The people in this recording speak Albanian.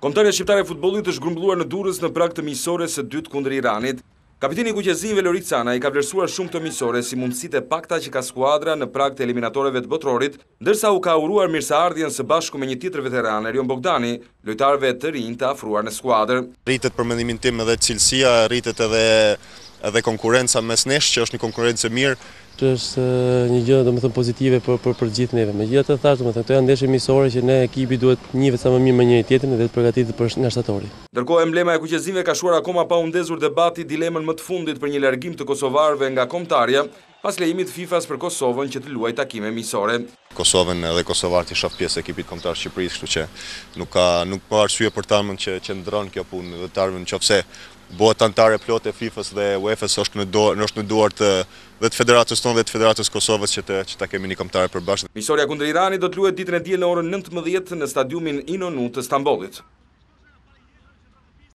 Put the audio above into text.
Komtarja shqiptare e futbolit është grumbulluar në durës në prak të misore së dytë kundër Iranit. Kapitini Kuqezin Velorik Cana i ka vlerësuar shumë të misore si mundësit e pakta që ka skuadra në prak të eliminatoreve të botrorit, dërsa u ka uruar mirësa ardhjen së bashku me një titrë veteran Rion Bogdani, lojtarve të rinjë të afruar në skuadrë. Rritet për mendimin tim edhe cilësia, rritet edhe edhe konkurenca mes nesh, që është një konkurencë mirë. Që është eh, një gjë, do më thëmë, pozitive për për gjithë neve. Me gjithë të thashtë, do më thëmë, të janë ndeshe misore që ne ekipi duhet njëve sa më mirë më njëri tjetin dhe të përgatit për nga shtatori. Dërko emblema e kuqezive ka shuar akoma pa undezur debati dilemën më të fundit për një largim të Kosovarve nga komtarja, pas lejimit FIFA-s për Kosovën që të luaj takime misore. Kosovën edhe Kosovar të shafë pjesë ekipit komtarë Shqipërisë, kështu që nuk ka nuk për arsye për tarmën që, që ndronë kjo punë dhe tarmën që fse të antare plot e FIFA-s dhe UEFA-s është në duar, në është në të dhe të federatës tonë dhe të federatës Kosovës që të, që ta kemi një komptare për bashkë. Misoria kundër Irani do të luet ditën e dje në orën 19 në stadiumin Inonu të Stambolit.